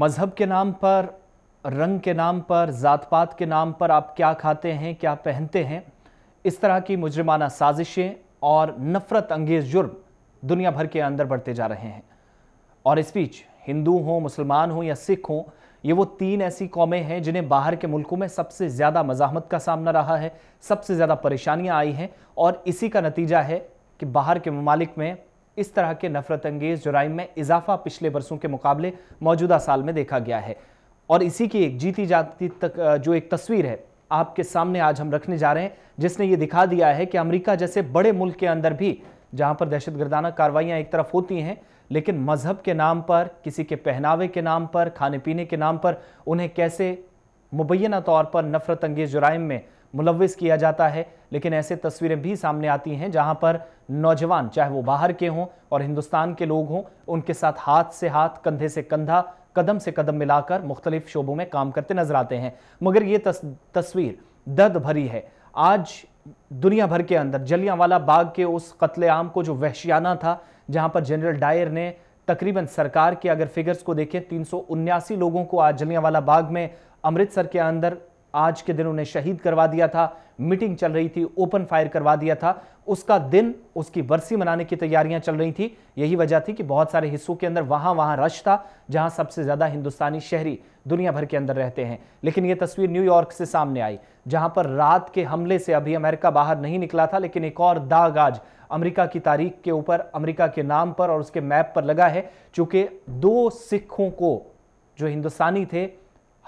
मज़हब के नाम पर रंग के नाम पर ज़ात पात के नाम पर आप क्या खाते हैं क्या पहनते हैं इस तरह की मुजरमाना साजिशें और नफ़रत अंगेज़ जुर्म दुनिया भर के अंदर बढ़ते जा रहे हैं और इस बीच हिंदू हों मुसलमान हों या सिख हों ये वो तीन ऐसी कौमें हैं जिन्हें बाहर के मुल्कों में सबसे ज़्यादा मजामत का सामना रहा है सबसे ज़्यादा परेशानियाँ आई हैं और इसी का नतीजा है कि बाहर के ममालिक में इस तरह के नफरत अंगेज जुराइम में इजाफा पिछले वर्षों के मुकाबले मौजूदा साल में देखा गया है और इसी की एक जीती जाती तक जो एक तस्वीर है आपके सामने आज हम रखने जा रहे हैं जिसने ये दिखा दिया है कि अमेरिका जैसे बड़े मुल्क के अंदर भी जहां पर दहशत गर्दाना कार्रवाइयाँ एक तरफ होती हैं लेकिन मजहब के नाम पर किसी के पहनावे के नाम पर खाने पीने के नाम पर उन्हें कैसे मुबैना तौर पर नफरत अंगेज जुराइम में मुलविस किया जाता है लेकिन ऐसे तस्वीरें भी सामने आती हैं जहां पर नौजवान चाहे वो बाहर के हों और हिंदुस्तान के लोग हों उनके साथ हाथ से हाथ कंधे से कंधा कदम से कदम मिलाकर मुख्तलिफ शोबों में काम करते नजर आते हैं मगर ये तस, तस्वीर दर्द भरी है आज दुनिया भर के अंदर जलियांवाला बाग के उस कत्लेआम को जो वहशियाना था जहां पर जनरल डायर ने तकरीबन सरकार के अगर फिगर्स को देखें तीन लोगों को आज जलियांवाला बाग में अमृतसर के अंदर आज के दिन उन्हें शहीद करवा दिया था मीटिंग चल रही थी ओपन फायर करवा दिया था उसका दिन उसकी बरसी मनाने की तैयारियां चल रही थी यही वजह थी कि बहुत सारे हिस्सों के अंदर वहां वहां रश था जहां सबसे ज्यादा हिंदुस्तानी शहरी दुनिया भर के अंदर रहते हैं लेकिन यह तस्वीर न्यूयॉर्क से सामने आई जहां पर रात के हमले से अभी अमेरिका बाहर नहीं निकला था लेकिन एक और दाग आज अमेरिका की तारीख के ऊपर अमेरिका के नाम पर और उसके मैप पर लगा है चूंकि दो सिखों को जो हिंदुस्तानी थे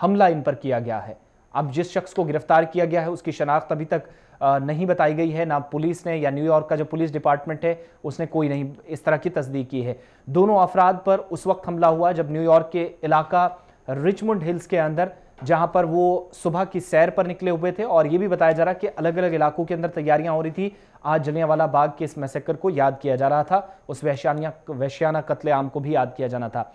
हमला इन पर किया गया है अब जिस शख्स को गिरफ्तार किया गया है उसकी शनाख्त अभी तक नहीं बताई गई है ना पुलिस ने या न्यूयॉर्क का जो पुलिस डिपार्टमेंट है उसने कोई नहीं इस तरह की तस्दीक की है दोनों अफराद पर उस वक्त हमला हुआ जब न्यूयॉर्क के इलाका रिचमुंड हिल्स के अंदर जहां पर वो सुबह की सैर पर निकले हुए थे और ये भी बताया जा रहा कि अलग अलग इलाकों के अंदर तैयारियां हो रही थी आज जलियावाला बाग के इस मैसेकर को याद किया जा रहा था उस वैश्यना वैश्याना कत्लेआम को भी याद किया जाना था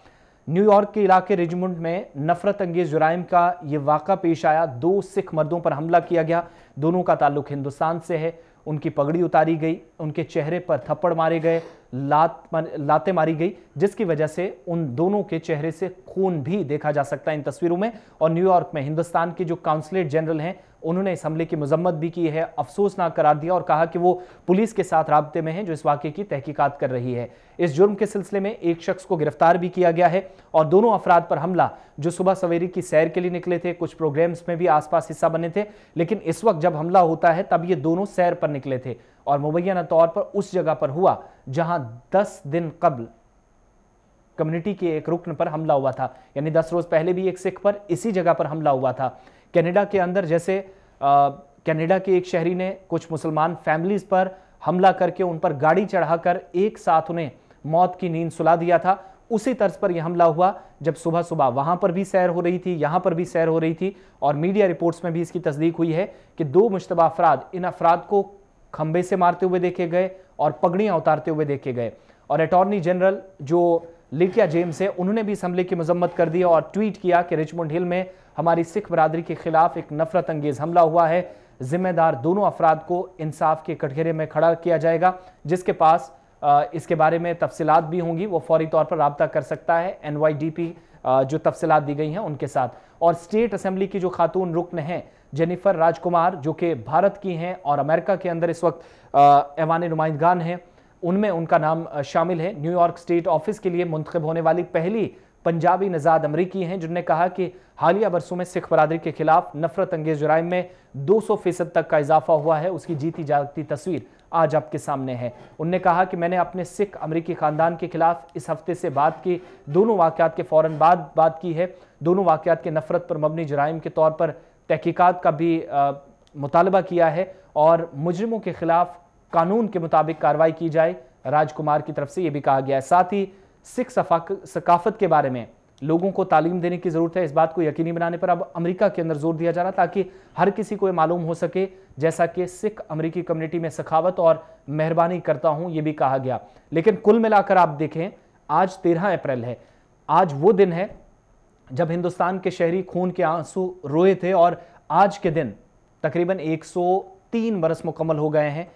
न्यूयॉर्क के इलाके रिजमुंड में नफरत अंगेज जुराइम का ये वाक़ा पेश आया दो सिख मर्दों पर हमला किया गया दोनों का ताल्लुक हिंदुस्तान से है उनकी पगड़ी उतारी गई उनके चेहरे पर थप्पड़ मारे गए लात लातें मारी गई जिसकी वजह से उन दोनों के चेहरे से खून भी देखा जा सकता है इन तस्वीरों में और न्यूयॉर्क में हिंदुस्तान के जो काउंसलेट जनरल हैं उन्होंने इस हमले की मजम्मत भी की है अफसोसनाक करार दिया और कहा कि वो पुलिस के साथ रबते में है जो इस वाक्य की तहकीकात कर रही है इस जुर्म के सिलसिले में एक शख्स को गिरफ्तार भी किया गया है और दोनों अफराद पर हमला जो सुबह सवेरे की सैर के लिए निकले थे कुछ प्रोग्राम्स में भी आसपास हिस्सा बने थे लेकिन इस वक्त जब हमला होता है तब ये दोनों सैर पर निकले थे और मुबैना तौर पर उस जगह पर हुआ जहां दस दिन कबल कम्युनिटी के एक रुकन पर हमला हुआ था यानी दस रोज पहले भी एक सिख पर इसी जगह पर हमला हुआ था कनाडा के अंदर जैसे कनाडा के एक शहरी ने कुछ मुसलमान फैमिलीज़ पर हमला करके उन पर गाड़ी चढ़ाकर एक साथ उन्हें मौत की नींद सुला दिया था उसी तर्ज पर यह हमला हुआ जब सुबह सुबह वहां पर भी सैर हो रही थी यहां पर भी सैर हो रही थी और मीडिया रिपोर्ट्स में भी इसकी तस्दीक हुई है कि दो मुशतबा अफराद इन अफराद को खंबे से मारते हुए देखे गए और पगड़ियां उतारते हुए देखे गए और अटॉर्नी जनरल जो लिटिया जेम्स है उन्होंने भी इस हमले की मजम्मत कर दी और ट्वीट किया कि रिचमुंड हिल में हमारी सिख बरदरी के खिलाफ एक नफरत अंगेज हमला हुआ है जिम्मेदार दोनों अफराद को इंसाफ के कटघरे में खड़ा किया जाएगा जिसके पास इसके बारे में तफसीत भी होंगी वो फौरी तौर पर रबता कर सकता है एन जो तफसलत दी गई हैं उनके साथ और स्टेट असम्बली की जो खातून रुकन हैं जेनिफर राजकुमार जो कि भारत की हैं और अमेरिका के अंदर इस वक्त ऐवान नुमाइंदान हैं उनमें उनका नाम शामिल है न्यूयॉर्क स्टेट ऑफिस के लिए मुंतब होने वाली पहली पंजाबी नजाद अमरीकी हैं जिनने कहा कि हालिया बरसों में सिख बरदरी के खिलाफ नफरत अंगेज जराइम में 200 फीसद तक का इजाफा हुआ है उसकी जीती जागती तस्वीर आज आपके सामने है उनने कहा कि मैंने अपने सिख अमरीकी ख़ानदान के खिलाफ इस हफ्ते से बात की दोनों वाकत के फ़ौर बाद बात की है दोनों वाकत के नफरत पर मबनी जराइम के तौर पर तहकीकत का भी मुतालबा किया है और मुजरमों के ख़िलाफ़ कानून के मुताबिक कार्रवाई की जाए राजकुमार की तरफ से यह भी कहा गया है साथ ही सिख सकाफत के बारे में लोगों को तालीम देने की ज़रूरत है इस बात को यकीनी बनाने पर अब अमेरिका के अंदर जोर दिया जा रहा ताकि हर किसी को ये मालूम हो सके जैसा कि सिख अमेरिकी कम्युनिटी में सखावत और मेहरबानी करता हूं यह भी कहा गया लेकिन कुल मिलाकर आप देखें आज तेरह अप्रैल है आज वो दिन है जब हिंदुस्तान के शहरी खून के आंसू रोए थे और आज के दिन तकरीबन एक तीन बरस मुकम्मल हो गए हैं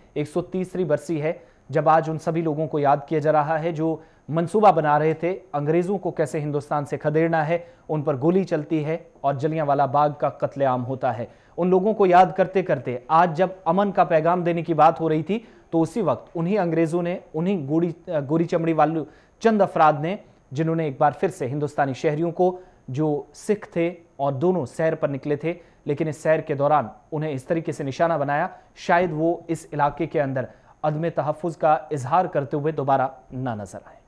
तीसरी बरसी है जब आज उन सभी लोगों को याद किया जा रहा है जो मंसूबा बना रहे थे अंग्रेज़ों को कैसे हिंदुस्तान से खदेड़ना है उन पर गोली चलती है और जलियांवाला बाग का कत्लेआम होता है उन लोगों को याद करते करते आज जब अमन का पैगाम देने की बात हो रही थी तो उसी वक्त उन्हीं अंग्रेज़ों ने उन्हीं गोरी गोरी चमड़ी वाले चंद अफराद ने जिन्होंने एक बार फिर से हिंदुस्तानी शहरियों को जो सिख थे और दोनों सैर पर निकले थे लेकिन इस सैर के दौरान उन्हें इस तरीके से निशाना बनाया शायद वो इस इलाके के अंदर अदम तहफ़ का इजहार करते हुए दोबारा ना नजर आए